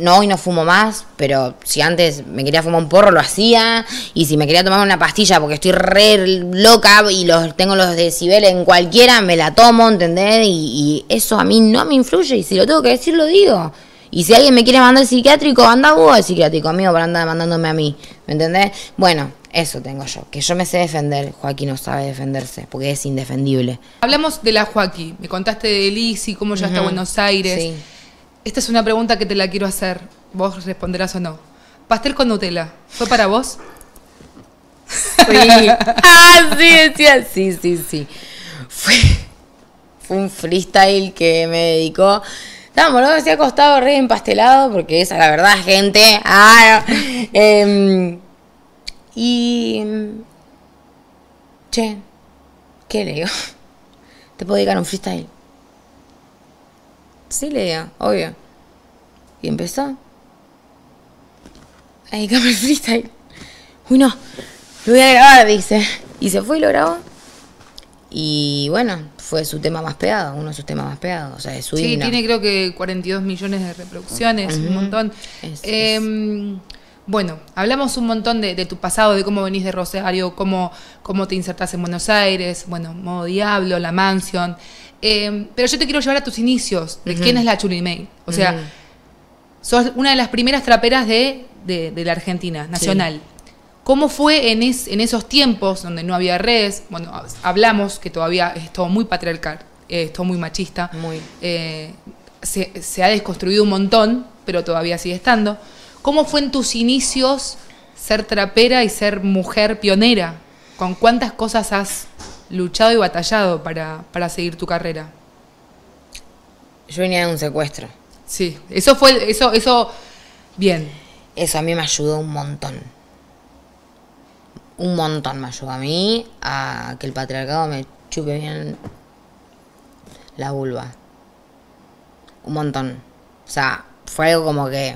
no, hoy no fumo más, pero si antes me quería fumar un porro lo hacía. Y si me quería tomar una pastilla porque estoy re loca y los tengo los decibeles en cualquiera, me la tomo, ¿entendés? Y, eso a mí no me influye y si lo tengo que decir lo digo. Y si alguien me quiere mandar el psiquiátrico, anda vos al psiquiátrico, amigo, para andar mandándome a mí. ¿Me entendés? Bueno, eso tengo yo, que yo me sé defender, Joaquín no sabe defenderse, porque es indefendible.
Hablamos de la Joaquín, me contaste de Lizzy, cómo ya está Buenos Aires. Sí. Esta es una pregunta que te la quiero hacer, vos responderás o no. Pastel con
Nutella, ¿fue para vos? Sí. Ah, sí, sí, sí, sí. Fue, un freestyle que me dedicó. Estábamos no, se ha costado re empastelado, porque esa la verdad, gente. Ah, em, y... Che, ¿qué le digo? ¿Te puedo dedicar un freestyle? Sí, le digo, obvio. Y empezó. A dedicarme el freestyle. Uy, no, lo voy a grabar, dice. Y se fue y lo grabó. Y bueno, fue su tema más pegado, uno de sus temas más pegados. O sea, es su Sí, tiene
creo que 42 millones de reproducciones, un montón. Em, bueno, hablamos un montón de, tu pasado, de cómo venís de Rosario, cómo, cómo te insertas en Buenos Aires, bueno, Modo Diablo, La Mansion. Em, pero yo te quiero llevar a tus inicios, de quién es la Chuli O sea, sos una de las primeras traperas de, de, la Argentina, nacional. ¿Cómo fue en, esos tiempos donde no había redes? Bueno, hablamos que todavía es todo muy patriarcal, es todo muy machista. Eh, se ha desconstruido un montón, pero todavía sigue estando. ¿Cómo fue en tus inicios ser trapera y ser mujer pionera? ¿Con cuántas cosas has luchado y batallado para, seguir tu carrera?
Yo venía de un secuestro. Sí, eso fue, eso, eso, bien. Eso a mí me ayudó un montón. Un montón me ayudó a mí a que el patriarcado me chupe bien la vulva. Un montón. O sea, fue algo como que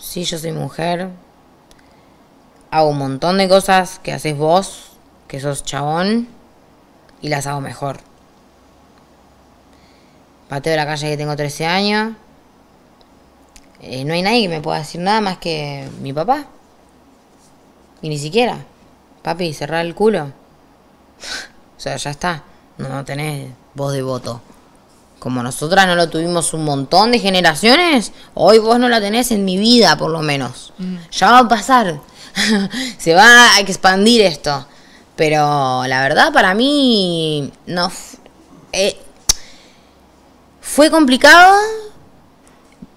si yo soy mujer. Hago un montón de cosas que haces vos, que sos chabón, y las hago mejor. Pateo la calle que tengo 13 años. Eh, no hay nadie que me pueda decir nada más que mi papá. Y ni siquiera. Papi, cerrar el culo. o sea, ya está. No, no tenés voz de voto como nosotras no lo tuvimos un montón de generaciones, hoy vos no la tenés en mi vida, por lo menos. Mm. Ya va a pasar. Se va a expandir esto. Pero la verdad, para mí, no. Eh, fue complicado,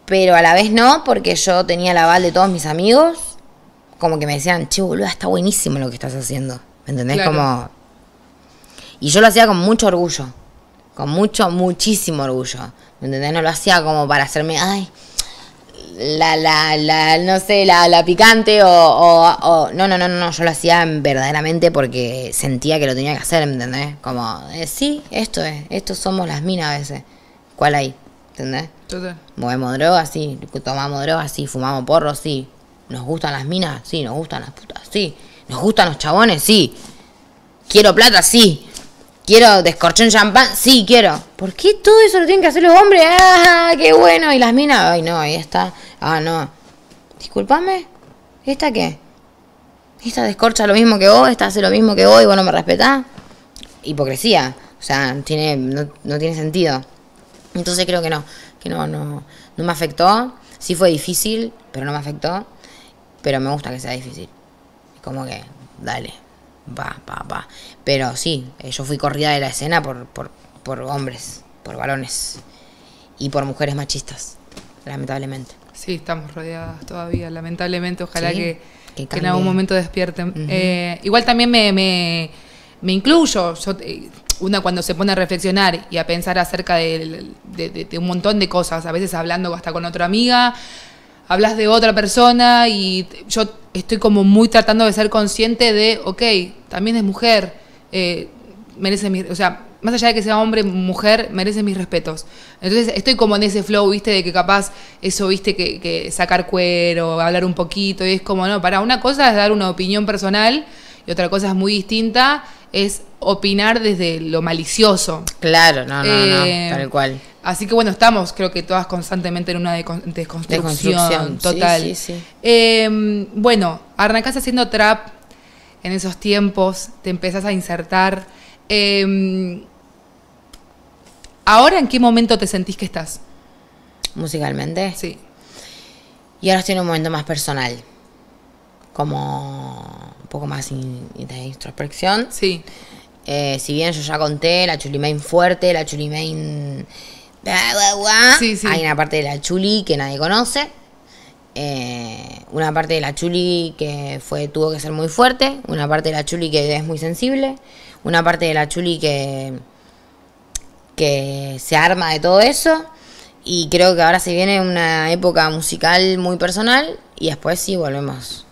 pero a la vez no, porque yo tenía el aval de todos mis amigos. Como que me decían, che, boluda, está buenísimo lo que estás haciendo. ¿Me entendés? Y yo lo hacía con mucho orgullo con mucho, muchísimo orgullo. ¿Me entendés? No lo hacía como para hacerme, ay, la, la, la, no sé, la, la picante o, o, o, No, no, no, no, yo lo hacía verdaderamente porque sentía que lo tenía que hacer, ¿me entendés? Como, eh, sí, esto es, esto somos las minas a veces. ¿Cuál hay? ¿Entendés? Movemos drogas, sí. Tomamos drogas, sí. Fumamos porros, sí. Nos gustan las minas, sí. Nos gustan las putas, sí. Nos gustan los chabones, sí. Quiero plata, sí. ¿Quiero descorchar un champán? Sí, quiero. ¿Por qué todo eso lo tienen que hacer los hombres? ¡Ah, qué bueno! Y las minas, ay no, ahí está. Ah, no. Disculpame, ¿esta qué? ¿Esta descorcha lo mismo que vos? ¿Esta hace lo mismo que vos y vos no me respetás? Hipocresía. O sea, tiene, no, no tiene sentido. Entonces creo que no, que no, no, no me afectó. Sí fue difícil, pero no me afectó. Pero me gusta que sea difícil. Como que, dale va, va, va. Pero sí, eh, yo fui corrida de la escena por, por, por hombres, por varones y por mujeres machistas, lamentablemente.
Sí, estamos rodeadas todavía, lamentablemente. Ojalá que, en algún momento despierten. Eh, igual también me, me, me incluyo. Yo, eh, una cuando se pone a reflexionar y a pensar acerca de, un montón de cosas, a veces hablando hasta con otra amiga, hablas de otra persona y yo estoy como muy tratando de ser consciente de, ok, también es mujer, eh, merece mi, o sea, más allá de que sea hombre, mujer, merece mis respetos. Entonces estoy como en ese flow, viste, de que capaz eso, viste, que, que sacar cuero, hablar un poquito, y es como, no, para una cosa es dar una opinión personal y otra cosa es muy distinta es opinar desde lo malicioso.
Claro, no, no, no, eh, tal cual.
Así que bueno, estamos creo que todas constantemente en una desconstrucción, total. Sí, em, bueno, arrancas haciendo trap en esos tiempos, te empezás a insertar. Em, ¿Ahora en qué momento te
sentís que estás? Musicalmente. Sí. Y ahora estoy en un momento más personal. Como poco más de introspección. Sí. Eh, si bien yo ya conté la main fuerte, la chulimain... Sí, Hay una parte de la chuli que nadie conoce. Eh, una parte de la chuli que fue tuvo que ser muy fuerte. Una parte de la chuli que es muy sensible. Una parte de la chuli que, que se arma de todo eso. Y creo que ahora se viene una época musical muy personal. Y después sí volvemos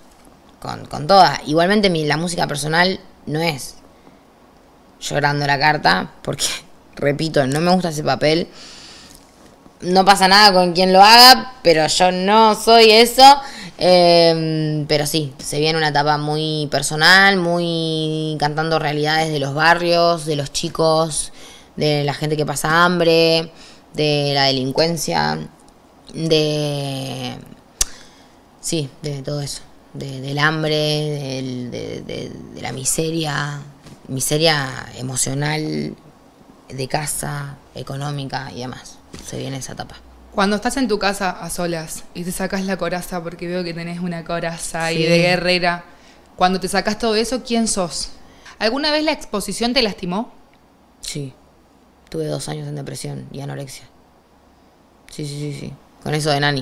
con, con Igualmente mi, la música personal no es llorando la carta, porque, repito, no me gusta ese papel. No pasa nada con quien lo haga, pero yo no soy eso. Em, pero sí, se viene una etapa muy personal, muy cantando realidades de los barrios, de los chicos, de la gente que pasa hambre, de la delincuencia, de... Sí, de todo eso del hambre, de, la miseria, miseria emocional, de casa, económica y demás. Se viene esa etapa.
Cuando estás en tu casa a solas y te sacas la coraza, porque veo que tenés una coraza y de guerrera, cuando te sacas todo eso, ¿quién sos? ¿Alguna vez la exposición te lastimó?
Sí. Tuve dos años en depresión y anorexia. Sí, sí, sí, sí. Con eso de Nani.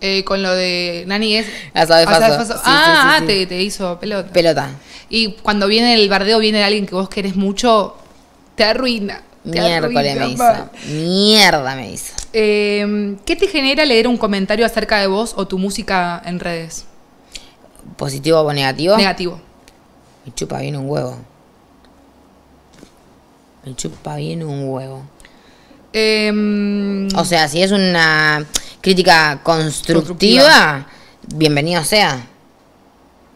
Eh, con lo de Nani es. ah, te, hizo pelota. Pelota. Y cuando viene el bardeo, viene alguien que vos querés mucho, te arruina. Miércoles me hizo.
Mierda me hizo.
Em, ¿Qué te genera leer un comentario acerca de vos o tu música
en redes? ¿Positivo o negativo? Negativo. Me chupa bien un huevo. Me chupa bien un huevo. Em, o sea, si es una crítica constructiva, bienvenido sea.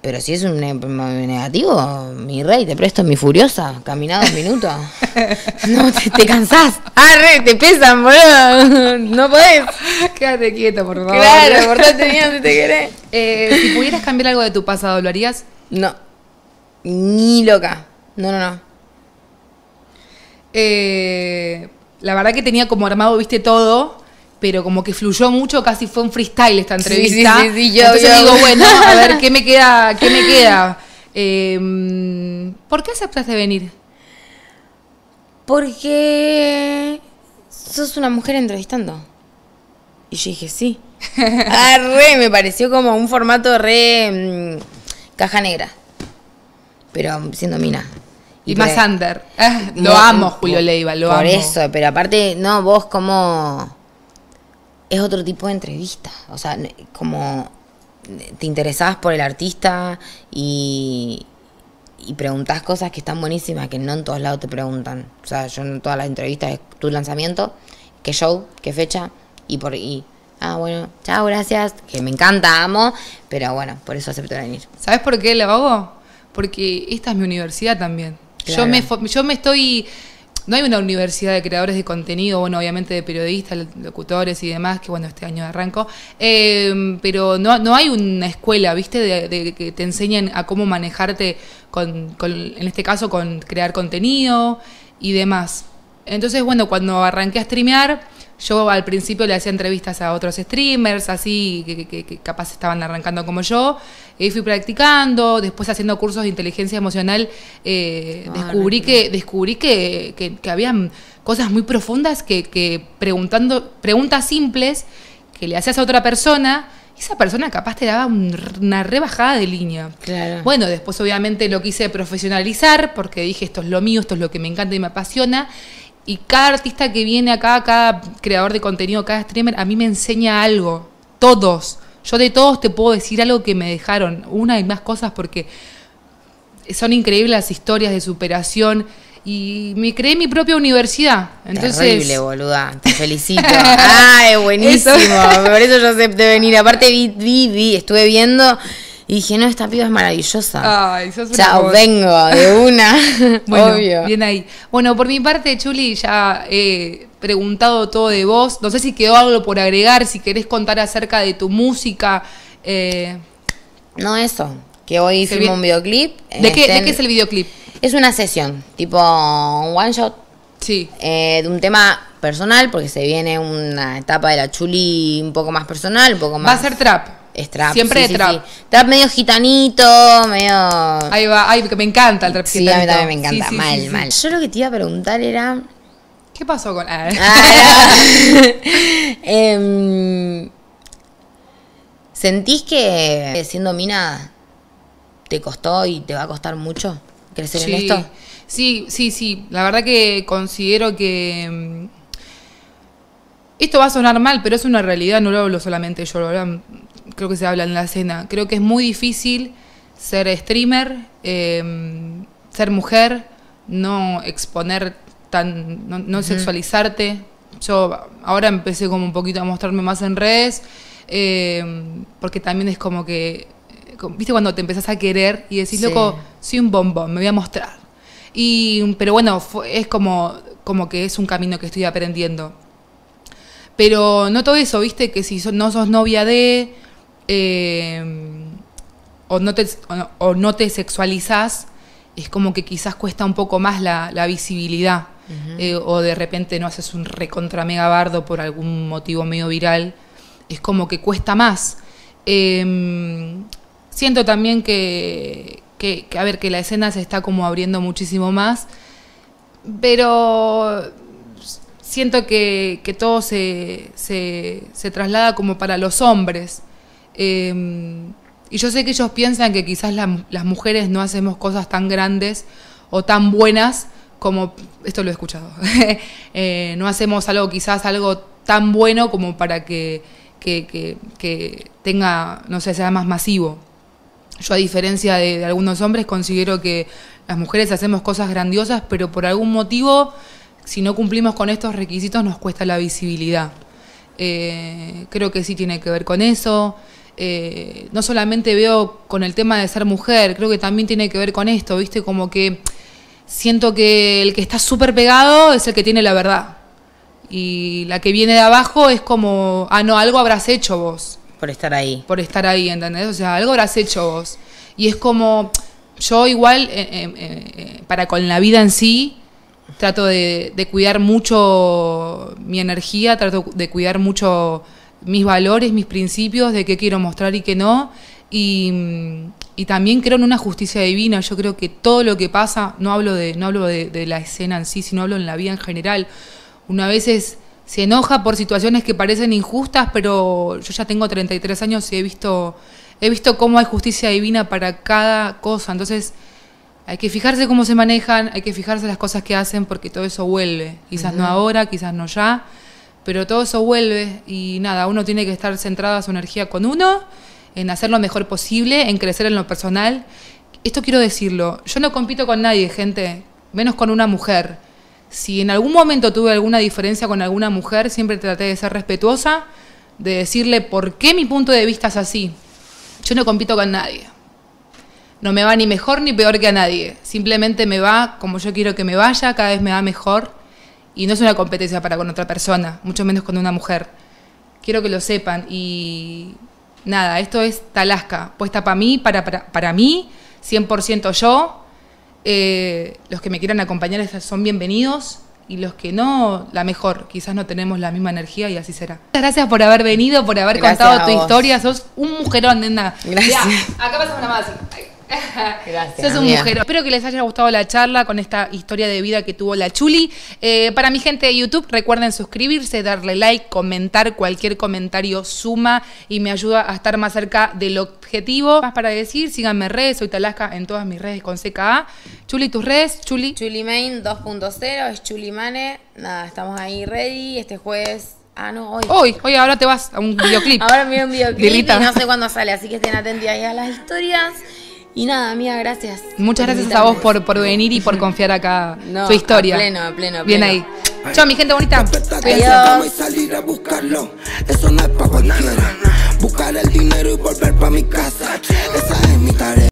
Pero si es un negativo, mi rey, te presto mi furiosa, caminado un minuto. No, te, te cansás. Ah, rey, te pesan, boludo. No podés. Quédate quieto, por favor. Claro, portate bien si te querés.
Eh, si pudieras cambiar algo de tu pasado, ¿lo harías? No. Ni loca. No, no, no. Eh, la verdad que tenía como armado, viste, todo pero como que fluyó mucho, casi fue un freestyle esta entrevista. Sí, sí, sí, yo, digo, bueno, a ver, ¿qué me queda? ¿Qué me queda? Em, ¿Por
qué aceptaste venir? Porque sos una mujer entrevistando. Y yo dije, sí. ah, re, me pareció como un formato re mm, caja negra. Pero siendo mina. Y, más ah, lo amo, Julio Leiva, lo por amo. Por eso, pero aparte, no, vos como. Es otro tipo de entrevista. O sea, como. Te interesabas por el artista y, y preguntás cosas que están buenísimas, que no en todos lados te preguntan. O sea, yo en todas las entrevistas es tu lanzamiento, qué show, qué fecha, y por y ah, bueno, chao, gracias, que me encanta, amo, pero bueno, por eso acepto venir.
¿Sabes por qué lo hago?
Porque esta es mi
universidad también. Yo, me, yo me estoy... No hay una universidad de creadores de contenido, bueno, obviamente de periodistas, locutores y demás, que bueno, este año arranco, em, pero no, hay una escuela, ¿viste? De, de, que te enseñen a cómo manejarte con, en este caso, con crear contenido y demás. Entonces, bueno, cuando arranqué a streamear, yo al principio le hacía entrevistas a otros streamers, así, que, capaz estaban arrancando como yo. Y fui practicando, después haciendo cursos de inteligencia emocional, eh, ah, descubrí, que, descubrí que, cosas muy profundas que, preguntando, preguntas simples que le hacías a otra persona, esa persona capaz te daba una rebajada de línea. Bueno, después obviamente lo quise profesionalizar porque dije, esto es lo mío, esto es lo que me encanta y me apasiona. Y cada artista que viene acá, cada creador de contenido, cada streamer, a mí me enseña algo. Todos. Yo de todos te puedo decir algo que me dejaron. Una y más cosas porque son increíbles las historias de superación. Y me creé mi propia universidad. Entonces... Terrible,
boluda. Te felicito. ¡Ay, buenísimo! Por eso yo acepté venir. Aparte, vi, vi, vi, estuve viendo y dije, no, esta piba es maravillosa. Ay, Chao, una vengo de una. bueno, Bien
ahí. Bueno, por mi parte, Chuli, ya he preguntado todo de vos. No sé si quedó algo por agregar, si querés contar acerca de tu música.
Eh. No, eso. Que hoy hicimos un videoclip. ¿De qué, ¿De este, qué es el videoclip? Es una sesión, tipo un one shot. Sí. Eh, de un tema personal, porque se viene una etapa de la chuli un poco más personal, un poco más. Va a ser trap es Siempre trap. medio gitanito, medio. Ahí va, me encanta el trap Sí, también me encanta, mal, mal. Yo lo que te iba a preguntar era. ¿Qué pasó con.? Ah, em, ¿Sentís que siendo mina te costó y te va a costar mucho crecer en esto?
Sí, sí, sí. La verdad que considero que. Em, esto va a sonar mal, pero es una realidad, no lo hablo solamente yo, lo hablan creo que se habla en la cena. Creo que es muy difícil ser streamer, em, ser mujer, no exponer tan, no, sexualizarte. Yo ahora empecé como un poquito a mostrarme más en redes, em, porque también es como que, viste cuando te empezás a querer y decís, loco, soy un bombón, me voy a mostrar. Y, pero bueno, es como, como que es un camino que estoy aprendiendo. Pero no todo eso, viste, que si no sos novia de, Em, o, no te, o, no, te, sexualizás, es como que quizás cuesta un poco más la, visibilidad. Eh, o de repente no haces un recontra bardo por algún motivo medio viral, es como que cuesta más. Em, siento también que, a ver, que la escena se está como abriendo muchísimo más, pero siento que, todo se, se, se, traslada como para los hombres. Em, y yo sé que ellos piensan que quizás las mujeres no hacemos cosas tan grandes o tan buenas como, esto lo he escuchado, eh, no hacemos algo quizás algo tan bueno como para que, tenga, no sé, sea más masivo. Yo a diferencia de, algunos hombres considero que las mujeres hacemos cosas grandiosas, pero por algún motivo, si no cumplimos con estos requisitos, nos cuesta la visibilidad. Eh, creo que sí tiene que ver con eso. Eh, no solamente veo con el tema de ser mujer, creo que también tiene que ver con esto, ¿viste? Como que siento que el que está súper pegado es el que tiene la verdad. Y la que viene de abajo es como, ah, no, algo habrás hecho vos.
Por estar ahí.
Por estar ahí, ¿entendés? O sea, algo habrás hecho vos. Y es como, yo igual, eh, eh, para con la vida en sí, trato de cuidar mucho mi energía, trato de cuidar mucho mis valores, mis principios de qué quiero mostrar y qué no. Y, y, también creo en una justicia divina. Yo creo que todo lo que pasa, no hablo, de, no hablo de, la escena en sí, sino hablo en la vida en general. Una vez se enoja por situaciones que parecen injustas, pero yo ya tengo 33 años y he visto, he visto cómo hay justicia divina para cada cosa. Entonces hay que fijarse cómo se manejan, hay que fijarse las cosas que hacen porque todo eso vuelve. Quizás no ahora, quizás no ya, pero todo eso vuelve y nada, uno tiene que estar centrado a su energía con uno, en hacer lo mejor posible, en crecer en lo personal. Esto quiero decirlo, yo no compito con nadie, gente, menos con una mujer. Si en algún momento tuve alguna diferencia con alguna mujer, siempre traté de ser respetuosa, de decirle por qué mi punto de vista es así. Yo no compito con nadie. No me va ni mejor ni peor que a nadie. Simplemente me va como yo quiero que me vaya, cada vez me va mejor y no es una competencia para con otra persona, mucho menos con una mujer. Quiero que lo sepan y nada, esto es Talasca, puesta para mí, para, para, mí, 100% yo. Eh, los que me quieran acompañar son bienvenidos y los que no, la mejor. Quizás no tenemos la misma energía y así será. Muchas gracias por haber venido, por haber contado tu historia. Sos un mujerón, nena. Gracias. acá pasamos una más. Gracias. Sos un Espero que les haya gustado la charla con esta historia de vida que tuvo la Chuli. Eh, para mi gente de YouTube, recuerden suscribirse, darle like, comentar. Cualquier comentario suma y me ayuda a estar más cerca del objetivo. Más para decir, síganme en redes. Soy Talasca en todas mis redes con CKA. Chuli, tus redes.
Chuli. Main 2.0 es Chulimane. Nada, estamos ahí ready. Este jueves Ah, no, hoy. Hoy,
hoy ahora te vas a un videoclip. ahora a
un videoclip no sé cuándo sale, así que estén atentos ahí a las historias. Y nada, amiga, gracias. Muchas gracias a vos
por, por venir y por confiar acá no, tu historia. A pleno, pleno, a pleno. Bien ahí.
Chao, mi gente bonita. Adiós.
Y salir a buscarlo. Eso no es para Buscar el dinero y volver para mi casa. Esa es mi tarea.